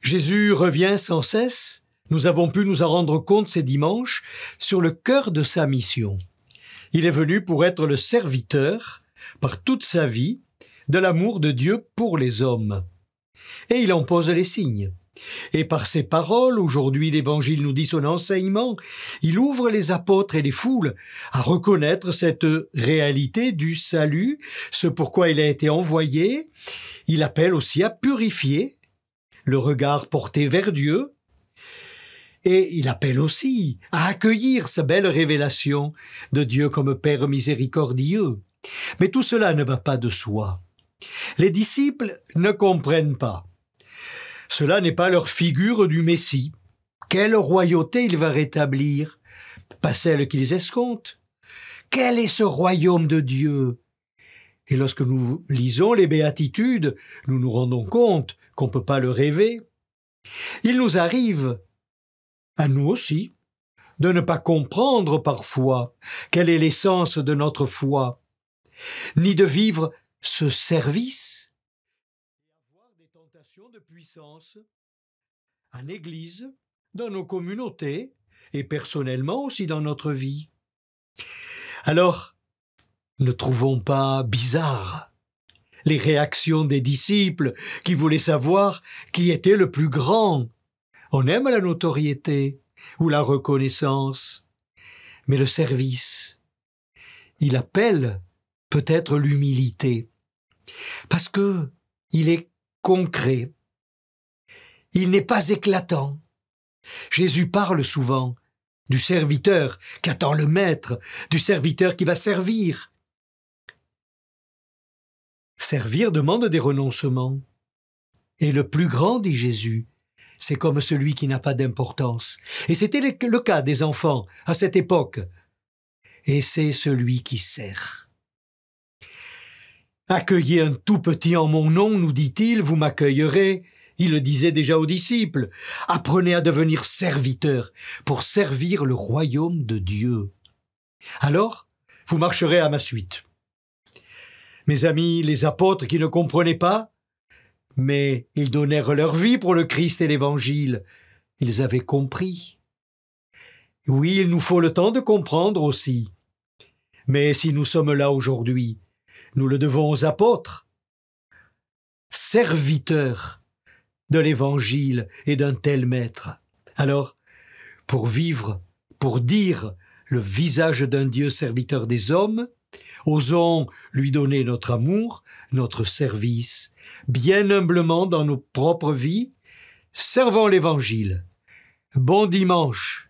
Jésus revient sans cesse, nous avons pu nous en rendre compte ces dimanches, sur le cœur de sa mission. Il est venu pour être le serviteur, par toute sa vie, de l'amour de Dieu pour les hommes. Et il en pose les signes. Et par ses paroles, aujourd'hui l'Évangile nous dit son enseignement, il ouvre les apôtres et les foules à reconnaître cette réalité du salut, ce pourquoi il a été envoyé. Il appelle aussi à purifier le regard porté vers Dieu, et il appelle aussi à accueillir sa belle révélation de Dieu comme Père miséricordieux. Mais tout cela ne va pas de soi. Les disciples ne comprennent pas. Cela n'est pas leur figure du Messie. Quelle royauté il va rétablir Pas celle qu'ils escomptent. Quel est ce royaume de Dieu et lorsque nous lisons les béatitudes, nous nous rendons compte qu'on ne peut pas le rêver. Il nous arrive, à nous aussi, de ne pas comprendre parfois quelle est l'essence de notre foi, ni de vivre ce service avoir des tentations de puissance en Église, dans nos communautés et personnellement aussi dans notre vie. Alors, ne trouvons pas bizarre les réactions des disciples qui voulaient savoir qui était le plus grand. On aime la notoriété ou la reconnaissance, mais le service, il appelle peut-être l'humilité, parce que il est concret, il n'est pas éclatant. Jésus parle souvent du serviteur qu'attend le maître, du serviteur qui va servir. Servir demande des renoncements. Et le plus grand, dit Jésus, c'est comme celui qui n'a pas d'importance. Et c'était le cas des enfants à cette époque. Et c'est celui qui sert. Accueillez un tout petit en mon nom, nous dit-il, vous m'accueillerez. Il le disait déjà aux disciples. Apprenez à devenir serviteur pour servir le royaume de Dieu. Alors, vous marcherez à ma suite mes amis les apôtres qui ne comprenaient pas, mais ils donnèrent leur vie pour le Christ et l'Évangile. Ils avaient compris. Oui, il nous faut le temps de comprendre aussi. Mais si nous sommes là aujourd'hui, nous le devons aux apôtres, serviteurs de l'Évangile et d'un tel Maître. Alors, pour vivre, pour dire le visage d'un Dieu serviteur des hommes, Osons lui donner notre amour, notre service, bien humblement dans nos propres vies, servant l'Évangile. Bon dimanche